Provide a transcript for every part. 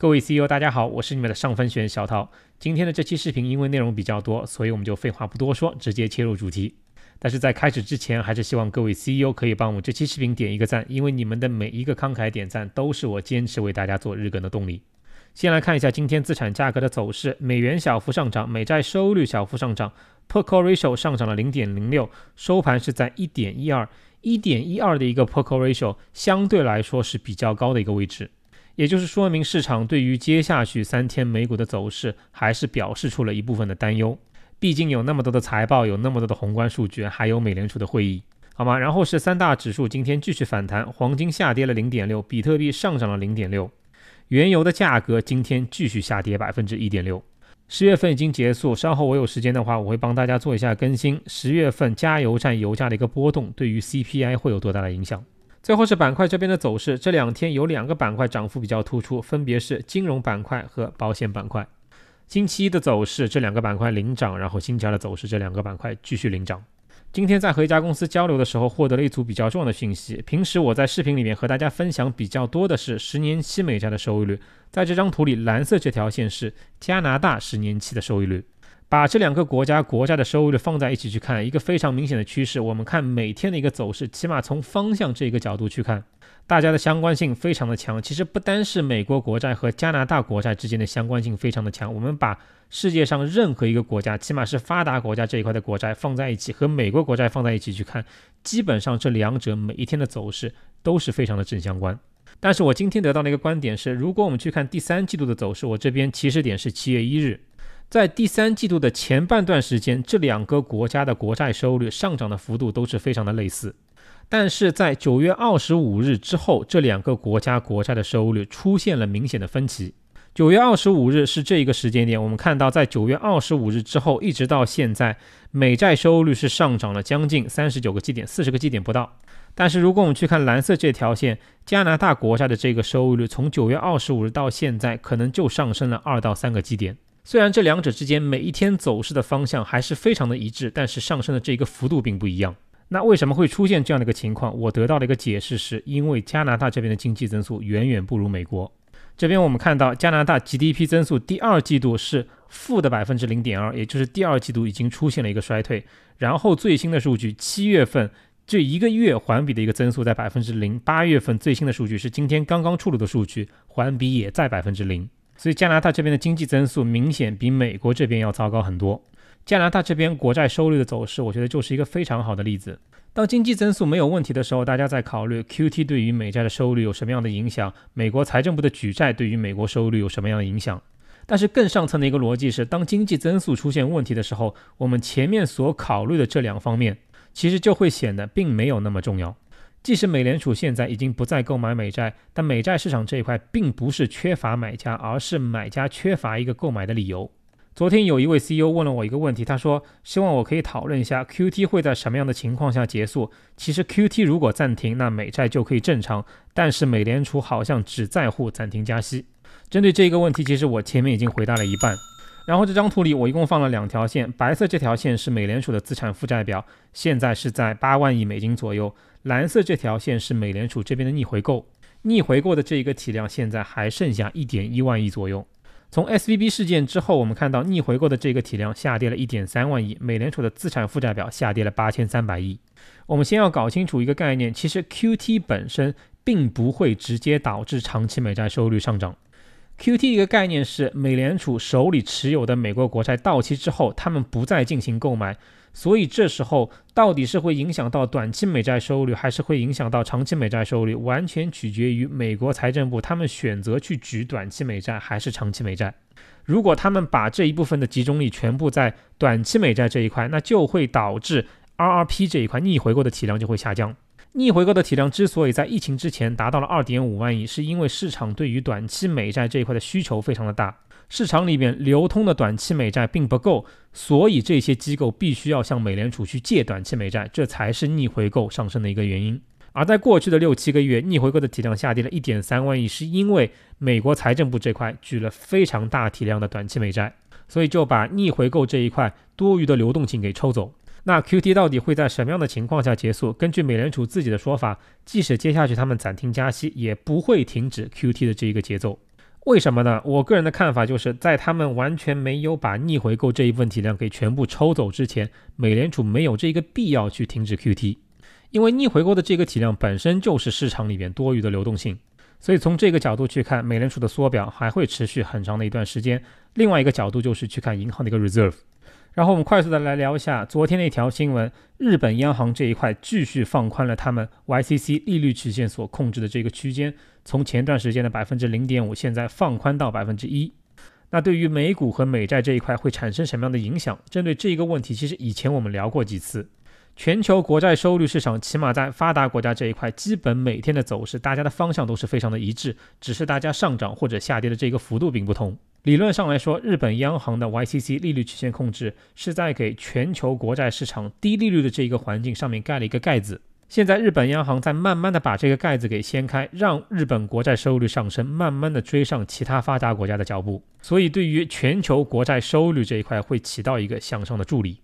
各位 CEO，大家好，我是你们的上分学员小涛。今天的这期视频因为内容比较多，所以我们就废话不多说，直接切入主题。但是在开始之前，还是希望各位 CEO 可以帮我这期视频点一个赞，因为你们的每一个慷慨点赞都是我坚持为大家做日更的动力。先来看一下今天资产价格的走势，美元小幅上涨，美债收益率小幅上涨，P/E Ratio 上涨了0.06，收盘是在1.12，1.12的一个 P/E Ratio 相对来说是比较高的一个位置。也就是说明市场对于接下去三天美股的走势，还是表示出了一部分的担忧。毕竟有那么多的财报，有那么多的宏观数据，还有美联储的会议，好吗？然后是三大指数今天继续反弹，黄金下跌了零点六，比特币上涨了零点六，原油的价格今天继续下跌百分之一点六。十月份已经结束，稍后我有时间的话，我会帮大家做一下更新。十月份加油站油价的一个波动，对于 CPI 会有多大的影响？最后是板块这边的走势，这两天有两个板块涨幅比较突出，分别是金融板块和保险板块。星期一的走势，这两个板块领涨，然后星期二的走势，这两个板块继续领涨。今天在和一家公司交流的时候，获得了一组比较重要的讯息。平时我在视频里面和大家分享比较多的是十年期美债的收益率，在这张图里，蓝色这条线是加拿大十年期的收益率。把这两个国家国债的收益率放在一起去看，一个非常明显的趋势。我们看每天的一个走势，起码从方向这一个角度去看，大家的相关性非常的强。其实不单是美国国债和加拿大国债之间的相关性非常的强，我们把世界上任何一个国家，起码是发达国家这一块的国债放在一起和美国国债放在一起去看，基本上这两者每一天的走势都是非常的正相关。但是我今天得到的一个观点是，如果我们去看第三季度的走势，我这边起始点是七月一日。在第三季度的前半段时间，这两个国家的国债收益率上涨的幅度都是非常的类似，但是在九月二十五日之后，这两个国家国债的收益率出现了明显的分歧。九月二十五日是这一个时间点，我们看到在九月二十五日之后一直到现在，美债收益率是上涨了将近三十九个基点，四十个基点不到。但是如果我们去看蓝色这条线，加拿大国债的这个收益率从九月二十五日到现在，可能就上升了二到三个基点。虽然这两者之间每一天走势的方向还是非常的一致，但是上升的这一个幅度并不一样。那为什么会出现这样的一个情况？我得到的一个解释是因为加拿大这边的经济增速远远不如美国这边。我们看到加拿大 GDP 增速第二季度是负的百分之零点二，也就是第二季度已经出现了一个衰退。然后最新的数据，七月份这一个月环比的一个增速在百分之零，八月份最新的数据是今天刚刚出炉的数据，环比也在百分之零。所以加拿大这边的经济增速明显比美国这边要糟糕很多。加拿大这边国债收率的走势，我觉得就是一个非常好的例子。当经济增速没有问题的时候，大家在考虑 QT 对于美债的收率有什么样的影响，美国财政部的举债对于美国收率有什么样的影响。但是更上层的一个逻辑是，当经济增速出现问题的时候，我们前面所考虑的这两方面其实就会显得并没有那么重要。即使美联储现在已经不再购买美债，但美债市场这一块并不是缺乏买家，而是买家缺乏一个购买的理由。昨天有一位 CEO 问了我一个问题，他说希望我可以讨论一下 QT 会在什么样的情况下结束。其实 QT 如果暂停，那美债就可以正常。但是美联储好像只在乎暂停加息。针对这一个问题，其实我前面已经回答了一半。然后这张图里，我一共放了两条线，白色这条线是美联储的资产负债表，现在是在八万亿美金左右；蓝色这条线是美联储这边的逆回购，逆回购的这一个体量现在还剩下一点一万亿左右。从 S V B 事件之后，我们看到逆回购的这个体量下跌了一点三万亿，美联储的资产负债表下跌了八千三百亿。我们先要搞清楚一个概念，其实 Q T 本身并不会直接导致长期美债收益率上涨。QT 一个概念是，美联储手里持有的美国国债到期之后，他们不再进行购买，所以这时候到底是会影响到短期美债收益率，还是会影响到长期美债收益率，完全取决于美国财政部他们选择去举短期美债还是长期美债。如果他们把这一部分的集中力全部在短期美债这一块，那就会导致 RRP 这一块逆回购的体量就会下降。逆回购的体量之所以在疫情之前达到了二点五万亿，是因为市场对于短期美债这一块的需求非常的大，市场里面流通的短期美债并不够，所以这些机构必须要向美联储去借短期美债，这才是逆回购上升的一个原因。而在过去的六七个月，逆回购的体量下跌了一点三万亿，是因为美国财政部这块举了非常大体量的短期美债，所以就把逆回购这一块多余的流动性给抽走。那 Q T 到底会在什么样的情况下结束？根据美联储自己的说法，即使接下去他们暂停加息，也不会停止 Q T 的这一个节奏。为什么呢？我个人的看法就是在他们完全没有把逆回购这一问题量给全部抽走之前，美联储没有这个必要去停止 Q T，因为逆回购的这个体量本身就是市场里面多余的流动性。所以从这个角度去看，美联储的缩表还会持续很长的一段时间。另外一个角度就是去看银行的一个 reserve。然后我们快速的来聊一下昨天那条新闻，日本央行这一块继续放宽了他们 YCC 利率曲线所控制的这个区间，从前段时间的百分之零点五，现在放宽到百分之一。那对于美股和美债这一块会产生什么样的影响？针对这一个问题，其实以前我们聊过几次。全球国债收益率市场，起码在发达国家这一块，基本每天的走势，大家的方向都是非常的一致，只是大家上涨或者下跌的这个幅度并不同。理论上来说，日本央行的 YCC 利率曲线控制是在给全球国债市场低利率的这一个环境上面盖了一个盖子。现在日本央行在慢慢的把这个盖子给掀开，让日本国债收益率上升，慢慢的追上其他发达国家的脚步。所以，对于全球国债收益率这一块会起到一个向上的助力。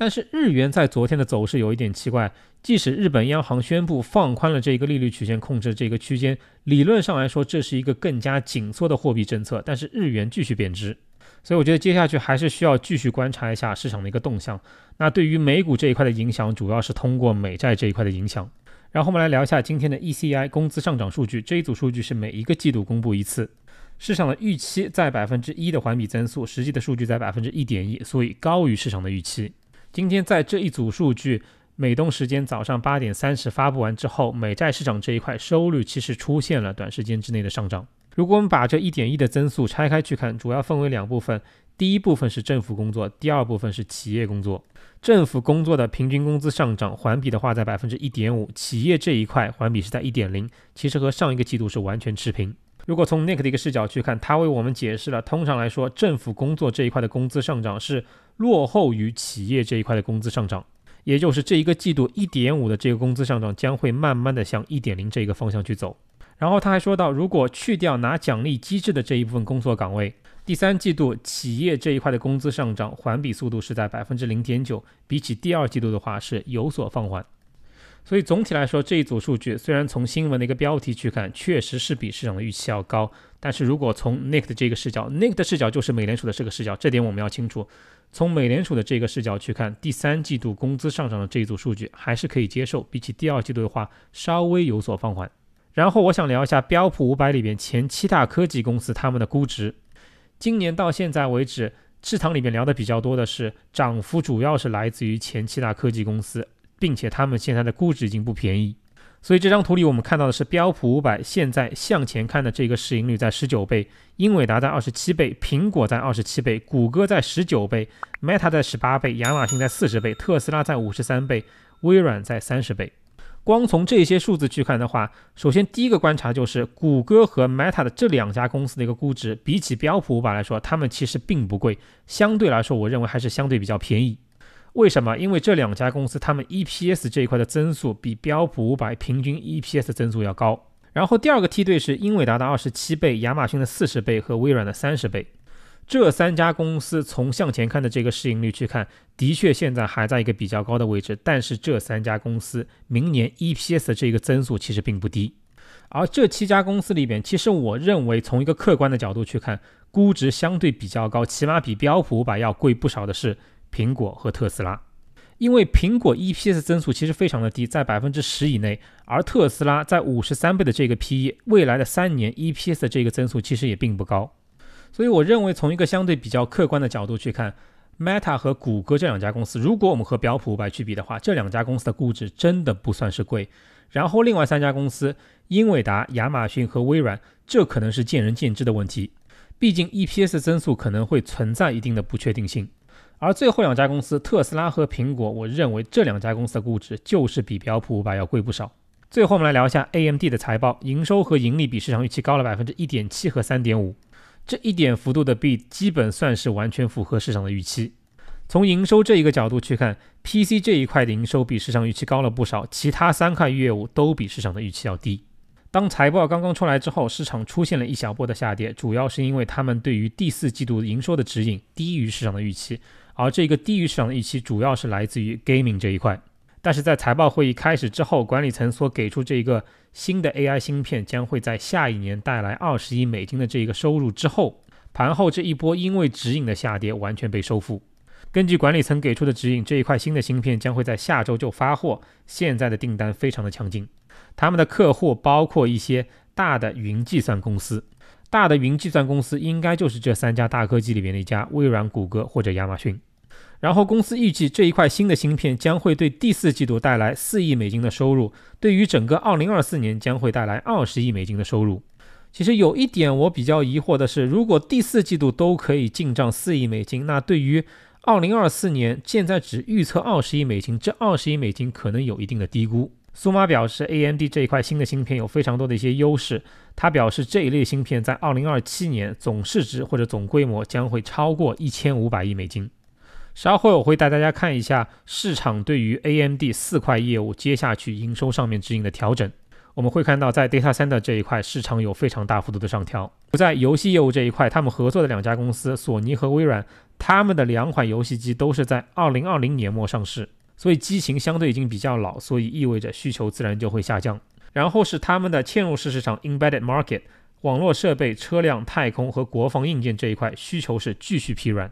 但是日元在昨天的走势有一点奇怪，即使日本央行宣布放宽了这一个利率曲线控制这个区间，理论上来说这是一个更加紧缩的货币政策，但是日元继续贬值，所以我觉得接下去还是需要继续观察一下市场的一个动向。那对于美股这一块的影响，主要是通过美债这一块的影响。然后我们来聊一下今天的 ECI 工资上涨数据，这一组数据是每一个季度公布一次，市场的预期在百分之一的环比增速，实际的数据在百分之一点一，所以高于市场的预期。今天在这一组数据，美东时间早上八点三十发布完之后，美债市场这一块收率其实出现了短时间之内的上涨。如果我们把这一点一的增速拆开去看，主要分为两部分，第一部分是政府工作，第二部分是企业工作。政府工作的平均工资上涨环比的话在百分之一点五，企业这一块环比是在一点零，其实和上一个季度是完全持平。如果从 Nick 的一个视角去看，他为我们解释了，通常来说，政府工作这一块的工资上涨是落后于企业这一块的工资上涨，也就是这一个季度一点五的这个工资上涨将会慢慢的向一点零这个方向去走。然后他还说到，如果去掉拿奖励机制的这一部分工作岗位，第三季度企业这一块的工资上涨环比速度是在百分之零点九，比起第二季度的话是有所放缓。所以总体来说，这一组数据虽然从新闻的一个标题去看，确实是比市场的预期要高，但是如果从 Nick 的这个视角，Nick 的视角就是美联储的这个视角，这点我们要清楚。从美联储的这个视角去看，第三季度工资上涨的这一组数据还是可以接受，比起第二季度的话，稍微有所放缓。然后我想聊一下标普五百里面前七大科技公司他们的估值，今年到现在为止，市场里面聊的比较多的是涨幅，主要是来自于前七大科技公司。并且他们现在的估值已经不便宜，所以这张图里我们看到的是标普五百现在向前看的这个市盈率在十九倍，英伟达在二十七倍，苹果在二十七倍，谷歌在十九倍，Meta 在十八倍，亚马逊在四十倍，特斯拉在五十三倍，微软在三十倍。光从这些数字去看的话，首先第一个观察就是谷歌和 Meta 的这两家公司的一个估值，比起标普五百来说，它们其实并不贵，相对来说，我认为还是相对比较便宜。为什么？因为这两家公司它们 EPS 这一块的增速比标普五百平均 EPS 增速要高。然后第二个梯队是英伟达的二十七倍、亚马逊的四十倍和微软的三十倍。这三家公司从向前看的这个市盈率去看，的确现在还在一个比较高的位置。但是这三家公司明年 EPS 的这个增速其实并不低。而这七家公司里边，其实我认为从一个客观的角度去看，估值相对比较高，起码比标普五百要贵不少的是。苹果和特斯拉，因为苹果 EPS 增速其实非常的低，在百分之十以内，而特斯拉在五十三倍的这个 PE，未来的三年 EPS 的这个增速其实也并不高，所以我认为从一个相对比较客观的角度去看，Meta 和谷歌这两家公司，如果我们和标普五百去比的话，这两家公司的估值真的不算是贵。然后另外三家公司，英伟达、亚马逊和微软，这可能是见仁见智的问题，毕竟 EPS 增速可能会存在一定的不确定性。而最后两家公司，特斯拉和苹果，我认为这两家公司的估值就是比标普五百要贵不少。最后我们来聊一下 AMD 的财报，营收和盈利比市场预期高了百分之一点七和三点五，这一点幅度的 B 基本算是完全符合市场的预期。从营收这一个角度去看，PC 这一块的营收比市场预期高了不少，其他三块业务都比市场的预期要低。当财报刚刚出来之后，市场出现了一小波的下跌，主要是因为他们对于第四季度营收的指引低于市场的预期，而这个低于市场的预期主要是来自于 gaming 这一块。但是在财报会议开始之后，管理层所给出这一个新的 AI 芯片将会在下一年带来二十亿美金的这一个收入之后，盘后这一波因为指引的下跌完全被收复。根据管理层给出的指引，这一块新的芯片将会在下周就发货，现在的订单非常的强劲。他们的客户包括一些大的云计算公司，大的云计算公司应该就是这三家大科技里面的一家，微软、谷歌或者亚马逊。然后公司预计这一块新的芯片将会对第四季度带来四亿美金的收入，对于整个二零二四年将会带来二十亿美金的收入。其实有一点我比较疑惑的是，如果第四季度都可以进账四亿美金，那对于二零二四年现在只预测二十亿美金，这二十亿美金可能有一定的低估。苏妈表示，AMD 这一块新的芯片有非常多的一些优势。他表示，这一类芯片在二零二七年总市值或者总规模将会超过一千五百亿美金。稍后我会带大家看一下市场对于 AMD 四块业务接下去营收上面指引的调整。我们会看到，在 Data 三的这一块市场有非常大幅度的上调。在游戏业务这一块，他们合作的两家公司索尼和微软，他们的两款游戏机都是在二零二零年末上市。所以机型相对已经比较老，所以意味着需求自然就会下降。然后是他们的嵌入式市场 （embedded market），网络设备、车辆、太空和国防硬件这一块需求是继续疲软。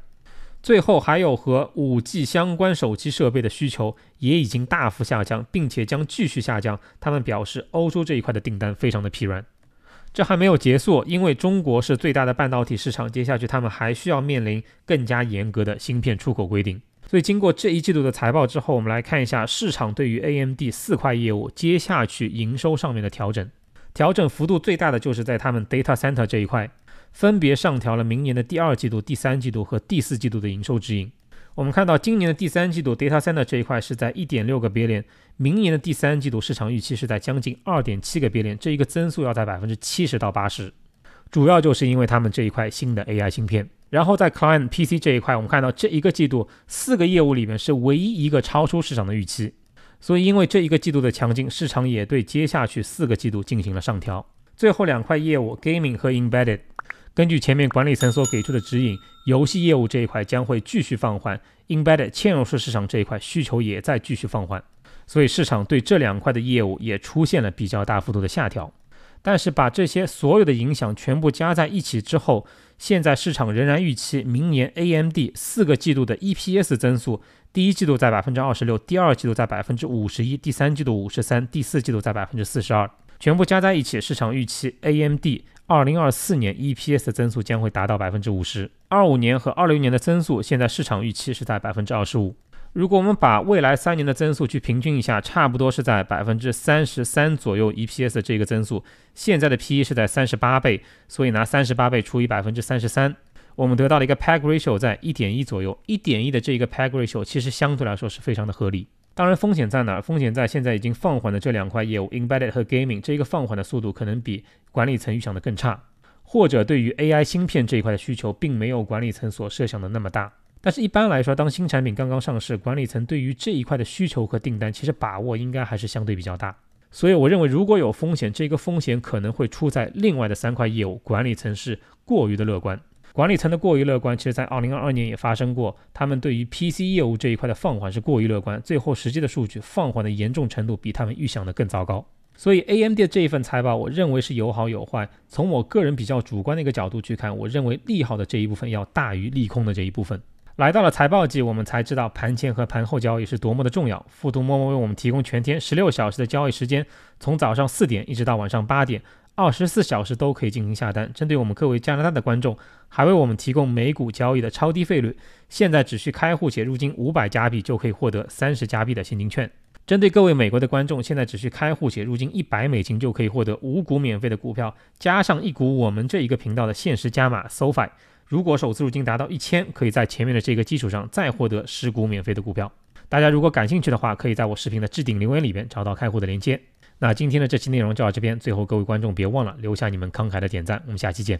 最后还有和五 G 相关手机设备的需求也已经大幅下降，并且将继续下降。他们表示，欧洲这一块的订单非常的疲软。这还没有结束，因为中国是最大的半导体市场，接下去他们还需要面临更加严格的芯片出口规定。所以经过这一季度的财报之后，我们来看一下市场对于 AMD 四块业务接下去营收上面的调整。调整幅度最大的就是在他们 Data Center 这一块，分别上调了明年的第二季度、第三季度和第四季度的营收指引。我们看到今年的第三季度 Data Center 这一块是在1.6个 Billion，明年的第三季度市场预期是在将近2.7个 Billion，这一个增速要在百分之七十到八十，主要就是因为他们这一块新的 AI 芯片。然后在 Client PC 这一块，我们看到这一个季度四个业务里面是唯一一个超出市场的预期，所以因为这一个季度的强劲，市场也对接下去四个季度进行了上调。最后两块业务 Gaming 和 Embedded，根据前面管理层所给出的指引，游戏业务这一块将会继续放缓，Embedded 嵌入式市场这一块需求也在继续放缓，所以市场对这两块的业务也出现了比较大幅度的下调。但是把这些所有的影响全部加在一起之后。现在市场仍然预期，明年 AMD 四个季度的 EPS 增速，第一季度在百分之二十六，第二季度在百分之五十一，第三季度五十三，第四季度在百分之四十二，全部加在一起，市场预期 AMD 二零二四年 EPS 增速将会达到百分之五十。二五年和二六年的增速，现在市场预期是在百分之二十五。如果我们把未来三年的增速去平均一下，差不多是在百分之三十三左右，EPS 这个增速，现在的 PE 是在三十八倍，所以拿三十八倍除以百分之三十三，我们得到了一个 PEG ratio 在一点一左右，一点一的这一个 PEG ratio 其实相对来说是非常的合理。当然，风险在哪？风险在现在已经放缓的这两块业务，Embedded 和 Gaming 这一个放缓的速度可能比管理层预想的更差，或者对于 AI 芯片这一块的需求并没有管理层所设想的那么大。但是一般来说，当新产品刚刚上市，管理层对于这一块的需求和订单，其实把握应该还是相对比较大。所以我认为，如果有风险，这个风险可能会出在另外的三块业务，管理层是过于的乐观。管理层的过于乐观，其实，在二零二二年也发生过，他们对于 PC 业务这一块的放缓是过于乐观，最后实际的数据放缓的严重程度比他们预想的更糟糕。所以 AMD 这一份财报，我认为是有好有坏。从我个人比较主观的一个角度去看，我认为利好的这一部分要大于利空的这一部分。来到了财报季，我们才知道盘前和盘后交易是多么的重要。富途默默为我们提供全天十六小时的交易时间，从早上四点一直到晚上八点，二十四小时都可以进行下单。针对我们各位加拿大的观众，还为我们提供美股交易的超低费率，现在只需开户且入金五百加币就可以获得三十加币的现金券。针对各位美国的观众，现在只需开户且入金一百美金就可以获得五股免费的股票，加上一股我们这一个频道的限时加码。So f a 如果首次入金达到一千，可以在前面的这个基础上再获得十股免费的股票。大家如果感兴趣的话，可以在我视频的置顶留言里边找到开户的链接。那今天的这期内容就到这边，最后各位观众别忘了留下你们慷慨的点赞，我们下期见。